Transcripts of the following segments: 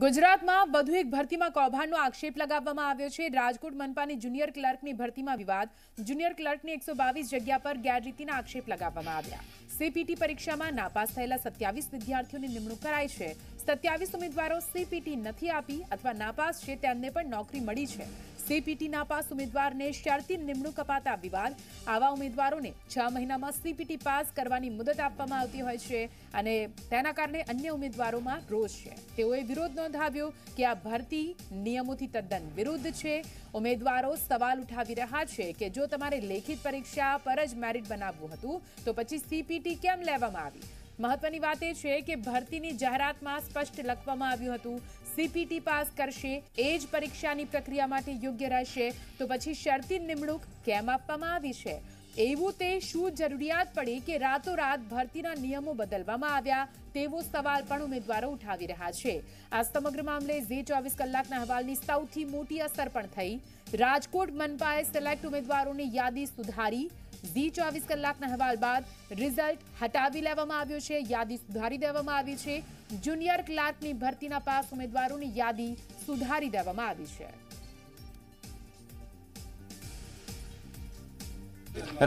ગુજરાતમાં વધુ એક ભરતીમાં કૌભાંડનો આક્ષેપ લગાવવામાં આવ્યો છે રાજકોટ મનપાની જુનિયર ક્લર્કની ભરતીમાં વિવાદ જુનિયર ક્લર્કની એકસો જગ્યા પર ગેરરીતિના આક્ષેપ લગાવવામાં આવ્યા સીપીટી પરીક્ષામાં નાપાસ થયેલા સત્યાવીસ વિદ્યાર્થીઓની નિમણૂક કરાઈ છે સત્યાવીસ ઉમેદવારો સીપીટી નથી આપી અથવા નાપાસ છે તેમને પણ નોકરી મળી છે સીપીટી નાપાસ ઉમેદવારને શરતી નિમણૂક અપાતા વિવાદ આવા ઉમેદવારોને છ મહિનામાં સીપીટી પાસ કરવાની મુદત આપવામાં આવતી હોય છે અને તેના કારણે અન્ય ઉમેદવારોમાં રોષ છે તેઓએ વિરોધ નોંધાવ્યો કે આ ભરતી નિયમોથી તદ્દન વિરુદ્ધ છે ઉમેદવારો સવાલ ઉઠાવી રહ્યા છે કે જો તમારે લેખિત પરીક્ષા પર જ મેરિટ બનાવવું હતું તો પછી સીપીટી કેમ લેવામાં આવી મહત્વની વાત એ છે કે ભરતીની જાહેરાતમાં સ્પષ્ટ લખવામાં આવ્યું હતું સીપીટી પાસ કરશે એ જ પરીક્ષાની પ્રક્રિયા માટે યોગ્ય રહેશે તો પછી શરતી નિમણૂક કેમ આપવામાં આવી છે એવું તે શું જરૂરિયાત પડી કે રાતોરાત ભરતીના નિયમો બદલવામાં આવ્યા તેવો સવાલ પણ ઉમેદવારો ઉઠાવી રહ્યા છે આ સમગ્ર મામલે જે ચોવીસ કલાકના અહેવાલની સૌથી મોટી અસર પણ થઈ રાજકોટ મનપાએ સિલેક્ટ ઉમેદવારોની યાદી સુધારી ઝી ચોવીસ કલાકના અહેવાલ બાદ રિઝલ્ટ હટાવી લેવામાં આવ્યો છે યાદી સુધારી દેવામાં આવી છે જુનિયર ક્લાર્કની ભરતીના પાસ ઉમેદવારોની યાદી સુધારી દેવામાં આવી છે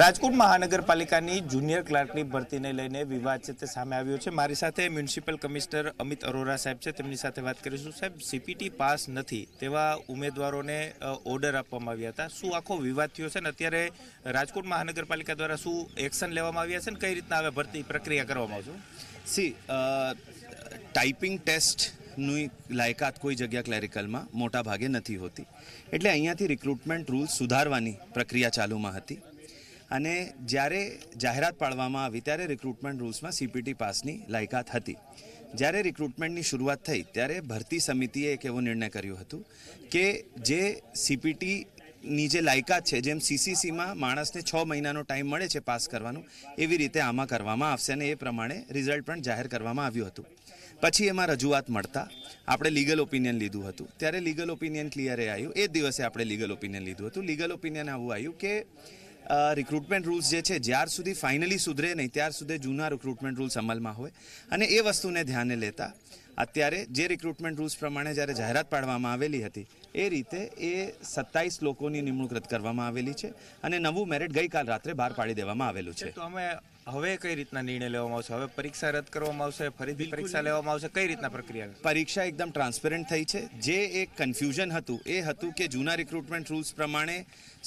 રાજકોટ મહાનગરપાલિકાની જુનિયર ક્લાર્કની ભરતીને લઈને વિવાદ છે તે સામે આવ્યો છે મારી સાથે મ્યુનિસિપલ કમિશનર અમિત અરોરા સાહેબ છે તેમની સાથે વાત કરીશું સાહેબ સીપીટી પાસ નથી તેવા ઉમેદવારોને ઓર્ડર આપવામાં આવ્યા હતા શું આખો વિવાદ થયો છે ને અત્યારે રાજકોટ મહાનગરપાલિકા દ્વારા શું એક્શન લેવામાં આવ્યા છે ને કઈ રીતના હવે ભરતી પ્રક્રિયા કરવામાં આવશે સી ટાઈપિંગ ટેસ્ટ ની લાયકાત કોઈ જગ્યા ક્લેરિકલમાં મોટા ભાગે નથી હોતી એટલે અહીંયાથી રિક્રુટમેન્ટ રૂલ્સ સુધારવાની પ્રક્રિયા ચાલુમાં હતી અને જ્યારે જાહેરાત પાડવામાં આવી ત્યારે રિક્રુટમેન્ટ રૂલ્સમાં સીપીટી પાસની લાયકાત હતી જ્યારે રિક્રુટમેન્ટની શરૂઆત થઈ ત્યારે ભરતી સમિતિએ એક એવો નિર્ણય કર્યો હતો કે જે સીપીટીની જે લાયકાત છે જેમ સીસીસીમાં માણસને છ મહિનાનો ટાઈમ મળે છે પાસ કરવાનો એવી રીતે આમાં કરવામાં આવશે અને એ પ્રમાણે રિઝલ્ટ પણ જાહેર કરવામાં આવ્યું હતું પછી એમાં રજૂઆત મળતા આપણે લીગલ ઓપિનિયન લીધું હતું ત્યારે લીગલ ઓપિનિયન ક્લિયરે આવ્યું એ જ દિવસે આપણે લીગલ ઓપિનિયન લીધું હતું લીગલ ઓપિનિયન આવું આવ્યું કે રિક્રુટમેન્ટ રૂલ્સ જે છે જ્યાર સુધી ફાઇનલી સુધરે નહીં ત્યાર સુધી જૂના રિક્રુટમેન્ટ રૂલ્સ અમલમાં હોય અને એ વસ્તુને ધ્યાને લેતા અત્યારે જે રિક્રુટમેન્ટ રૂલ્સ પ્રમાણે જ્યારે જાહેરાત પાડવામાં આવેલી હતી એ રીતે એ સત્તાવીસ લોકોની નિમણૂક રદ કરવામાં આવેલી છે અને નવું મેરિટ ગઈકાલ રાત્રે બહાર પાડી દેવામાં આવેલું છે તો અમે હવે કઈ રીતના નિર્ણય લેવામાં આવશે હવે પરીક્ષા રદ કરવામાં આવશે ફરીથી પરીક્ષા લેવામાં આવશે કઈ રીતના પ્રક્રિયા પરીક્ષા એકદમ ટ્રાન્સપેરન્ટ થઈ છે જે એક કન્ફ્યુઝન હતું એ હતું કે જૂના રિક્રુટમેન્ટ રૂલ્સ પ્રમાણે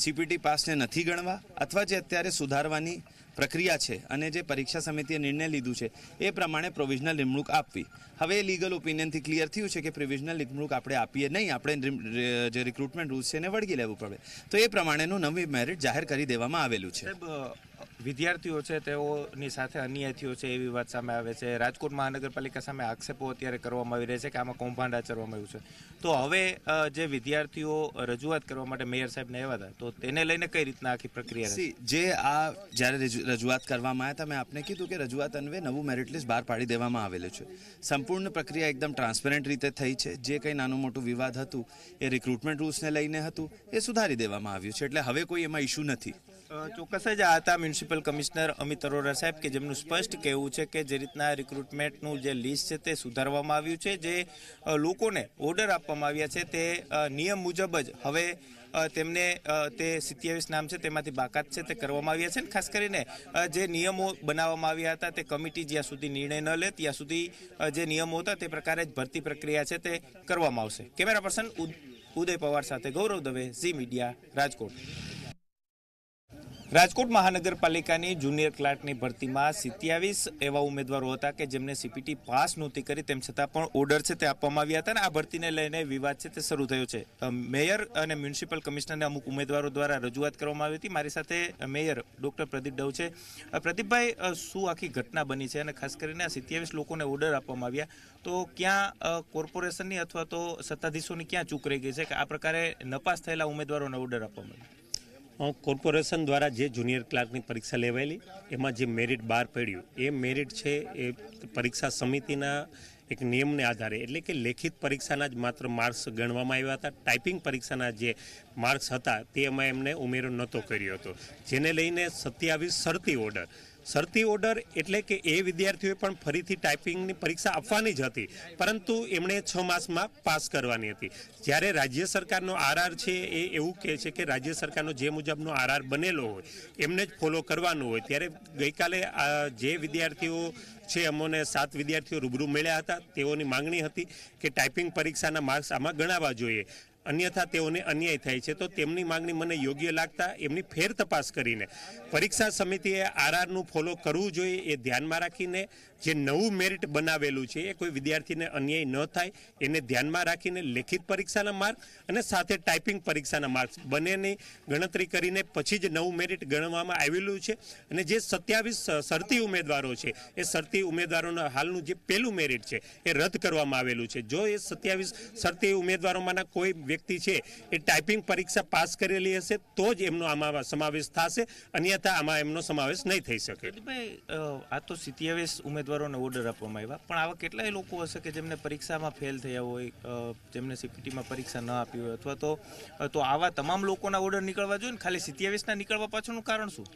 સીપીટી પાસને નથી ગણવા અથવા જે અત્યારે સુધારવાની પ્રક્રિયા છે અને જે પરીક્ષા સમિતિએ નિર્ણય લીધું છે એ પ્રમાણે પ્રોવિઝનલ નિમણૂક આપવી હવે એ લીગલ ઓપિનિયનથી ક્લિયર થયું છે કે પ્રોવિઝનલ નિમણૂક આપણે આપીએ નહીં આપણે જે રિક્રુટમેન્ટ રૂલ્સ છે એને વળગી લેવું પડે તો એ પ્રમાણેનું નવી મેરિટ જાહેર કરી દેવામાં આવેલું છે વિદ્યાર્થીઓ છે તેઓની સાથે અન્યાય થયો છે એવી વાત સામે આવે છે રાજકોટ મહાનગરપાલિકા સામે આક્ષેપો અત્યારે કરવામાં આવી રહ્યા છે કે આમાં કૌભાંડ આચરવામાં આવ્યું છે તો હવે જે વિદ્યાર્થીઓ રજૂઆત કરવા માટે મેયર સાહેબને આવ્યા હતા તો તેને લઈને કઈ રીતના આખી પ્રક્રિયા જે આ જ્યારે રજૂઆત કરવામાં આવ્યા હતા મેં આપને કીધું કે રજૂઆત અન્વે નવું મેરિટ લિસ્ટ બહાર પાડી દેવામાં આવેલું છે સંપૂર્ણ પ્રક્રિયા એકદમ ટ્રાન્સપેરન્ટ રીતે થઈ છે જે કંઈ નાનું મોટું વિવાદ હતું એ રિક્રુટમેન્ટ રૂલ્સને લઈને હતું એ સુધારી દેવામાં આવ્યું છે એટલે હવે કોઈ એમાં ઇશ્યુ નથી ચોક્કસ જ આ હતા મ્યુનિસિપલ કમિશનર અમિત અરોરા સાહેબ કે જેમનું સ્પષ્ટ કહેવું છે કે જે રીતના રિક્રુટમેન્ટનું જે લિસ્ટ છે તે સુધારવામાં આવ્યું છે જે લોકોને ઓર્ડર આપવામાં આવ્યા છે તે નિયમ મુજબ જ હવે તેમને તે સિત્યાવીસ નામ છે તેમાંથી બાકાત છે તે કરવામાં આવ્યા છે ખાસ કરીને જે નિયમો બનાવવામાં આવ્યા હતા તે કમિટી જ્યાં સુધી નિર્ણય ન લે ત્યાં સુધી જે નિયમો હતા તે પ્રકારે જ ભરતી પ્રક્રિયા છે તે કરવામાં આવશે કેમેરા પર્સન ઉદય પવાર સાથે ગૌરવ દવે ઝી મીડિયા રાજકોટ રાજકોટ મહાનગરપાલિકાની જુનિયર ક્લાર્કની ભરતીમાં સિત્યાવીસ એવા ઉમેદવારો હતા કે જેમને સીપીટી પાસ નહોતી કરી તેમ છતાં પણ ઓર્ડર છે તે આપવામાં આવ્યા હતા અને આ ભરતીને લઈને વિવાદ છે તે શરૂ થયો છે મેયર અને મ્યુનિસિપલ કમિશનરને અમુક ઉમેદવારો દ્વારા રજૂઆત કરવામાં આવી હતી મારી સાથે મેયર ડૉક્ટર પ્રદીપ ડવ છે પ્રદીપભાઈ શું આખી ઘટના બની છે અને ખાસ કરીને આ સિત્યાવીસ લોકોને ઓર્ડર આપવામાં આવ્યા તો ક્યાં કોર્પોરેશનની અથવા તો સત્તાધીશોની ક્યાં ચૂક રહી ગઈ છે કે આ પ્રકારે નપાસ થયેલા ઉમેદવારોને ઓર્ડર આપવામાં આવ્યા કોર્પોરેશન દ્વારા જે જુનિયર ક્લાર્કની પરીક્ષા લેવાયેલી એમાં જે મેરિટ બહાર પડ્યું એ મેરિટ છે એ પરીક્ષા સમિતિના એક નિયમને આધારે એટલે કે લેખિત પરીક્ષાના જ માત્ર માર્ક્સ ગણવામાં આવ્યા હતા ટાઈપિંગ પરીક્ષાના જે માર્ક્સ હતા તે એમાં એમને ઉમેરો નહોતો કર્યો હતો જેને લઈને સત્યાવીસ શરતી ઓર્ડર સરતી ઓર્ડર એટલે કે એ વિદ્યાર્થીઓએ પણ ફરીથી ટાઈપિંગની પરીક્ષા આપવાની જ હતી પરંતુ એમણે છ માસમાં પાસ કરવાની હતી જ્યારે રાજ્ય સરકારનો આરઆર છે એ એવું કહે છે કે રાજ્ય સરકારનો જે મુજબનો આરઆર બનેલો હોય એમને જ ફોલો કરવાનું હોય ત્યારે ગઈકાલે જે વિદ્યાર્થીઓ છે અમોને સાત વિદ્યાર્થીઓ રૂબરૂ મળ્યા હતા તેઓની માંગણી હતી કે ટાઈપિંગ પરીક્ષાના માર્ક્સ આમાં ગણાવવા જોઈએ અન્યથા તેઓને અન્યાય થાય છે તો તેમની માંગણી મને યોગ્ય લાગતા એમની ફેર તપાસ કરીને પરીક્ષા સમિતિએ આરઆરનું ફોલો કરવું જોઈએ એ ધ્યાનમાં રાખીને જે નવું મેરિટ બનાવેલું છે એ કોઈ વિદ્યાર્થીને અન્યાય ન થાય એને ધ્યાનમાં રાખીને લેખિત પરીક્ષાના માર્ક અને સાથે ટાઈપિંગ પરીક્ષાના માર્ક્સ બંનેની ગણતરી કરીને પછી જ નવું મેરિટ ગણવામાં આવેલું છે અને જે સત્યાવીસ શરતી ઉમેદવારો છે એ શરતી ઉમેદવારોના હાલનું જે પહેલું મેરિટ છે એ રદ કરવામાં આવેલું છે જો એ સત્યાવીસ શરતી ઉમેદવારોમાંના કોઈ વ્યક્તિ છે એ ટાઈપિંગ પરીક્ષા પાસ કરેલી હશે તો જ એમનો આમાં સમાવેશ થશે અન્યથા આમાં એમનો સમાવેશ નહીં થઈ શકે આ તો સિત્યાવીસ ઉમેદવારોને ઓર્ડર આપવામાં આવ્યા પણ આવા કેટલાય લોકો હશે કે જેમને પરીક્ષામાં ફેલ થયા હોય જેમને સીપીટીમાં પરીક્ષા ન આપી હોય અથવા તો તો આવા તમામ લોકોના ઓર્ડર નીકળવા જોઈએ ને ખાલી સિત્યાવીસના નીકળવા પાછળનું કારણ શું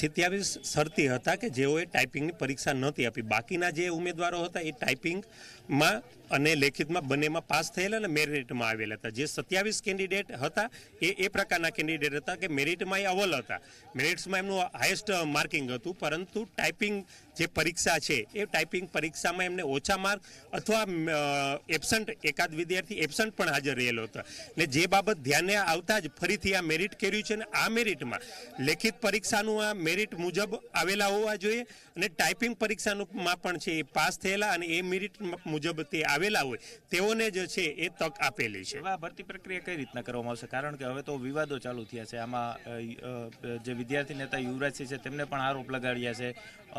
સિત્યાવીસ શરતી હતા કે જેઓએ ટાઈપિંગની પરીક્ષા નહોતી આપી બાકીના જે ઉમેદવારો હતા એ ટાઈપિંગમાં અને લેખિતમાં બંનેમાં પાસ થયેલા અને મેરિટમાં આવેલા હતા જે સત્યાવીસ કેન્ડિડેટ હતા એ એ પ્રકારના કેન્ડિડેટ હતા કે મેરિટમાં એ અવલ હતા મેરિટ્સમાં એમનું હાઈએસ્ટ માર્કિંગ હતું પરંતુ ટાઈપિંગ જે પરીક્ષા છે એ ટાઈપિંગ પરીક્ષામાં એમને ઓછા માર્ક અથવા એબસન્ટ એકાદ વિદ્યાર્થી એબસન્ટ પણ હાજર રહેલો હતો ને જે બાબત ધ્યાને આવતા જ ફરીથી આ મેરિટ કર્યું છે અને આ મેરિટમાં લેખિત પરીક્ષાનું આ મેરિટ મુજબ આવેલા હોવા જોઈએ અને ટાઈપિંગ પરીક્ષાનુંમાં પણ છે એ પાસ થયેલા અને એ મેરિટ મુજબ તે આવેલા હોય તેઓને જે છે એ તક આપેલી છે આ ભરતી પ્રક્રિયા કઈ રીતના કરવામાં આવશે કારણ કે હવે તો વિવાદો ચાલુ થયા છે આમાં જે વિદ્યાર્થી નેતા યુવરાજસિંહ છે તેમને પણ આરોપ લગાડ્યા છે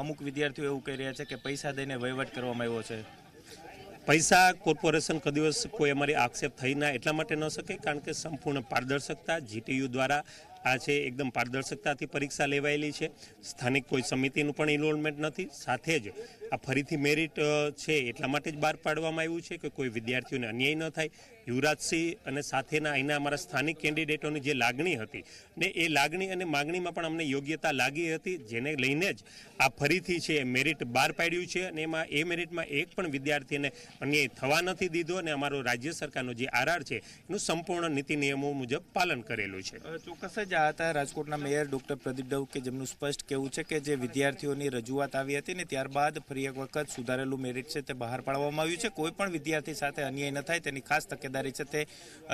અમુક વિદ્યાર્થીઓ એવું કહી રહ્યા છે કે પૈસા દઈને વહીવટ કરવામાં આવ્યો છે પૈસા કોર્પોરેશન કદિવસ કોઈ અમારી આક્ષેપ થઈ ના એટલા માટે ન શકે કારણ કે સંપૂર્ણ પારદર્શકતા જીટીયુ દ્વારા આ છે એકદમ પારદર્શકતાથી પરીક્ષા લેવાયેલી છે સ્થાનિક કોઈ સમિતિનું પણ ઇન્વોલ્વમેન્ટ નથી સાથે જ આ ફરીથી મેરિટ છે એટલા માટે જ બહાર પાડવામાં આવ્યું છે કે કોઈ વિદ્યાર્થીઓને અન્યાય ન થાય યુવરાજસિંહ અને સાથેના અહીંના અમારા સ્થાનિક કેન્ડિડેટોની જે લાગણી હતી ને એ લાગણી અને માગણીમાં પણ અમને યોગ્યતા લાગી હતી જેને લઈને જ આ ફરીથી છે મેરિટ બહાર પાડ્યું છે અને એમાં એ મેરિટમાં એક પણ વિદ્યાર્થીને અન્યાય થવા નથી દીધો અને અમારો રાજ્ય સરકારનો જે આરઆર છે એનું સંપૂર્ણ નીતિ નિયમો મુજબ પાલન કરેલું છે ચોક્કસ જ આ હતા રાજકોટના મેયર ડૉક્ટર પ્રદીપ ડવ કે જેમનું સ્પષ્ટ કેવું છે કે જે વિદ્યાર્થીઓની રજૂઆત આવી હતી ને ત્યારબાદ ફરી એક વખત સુધારેલું મેરિટ છે તે બહાર પાડવામાં આવ્યું છે કોઈ પણ વિદ્યાર્થી સાથે અન્યાય ન થાય તેની ખાસ તકેદારી તકેદારી છે તે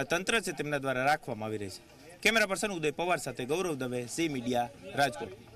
તંત્ર છે તેમના દ્વારા રાખવામાં આવી રહી છે કેમેરા પર્સન ઉદય પવાર સાથે ગૌરવ દવે સી મીડિયા રાજકોટ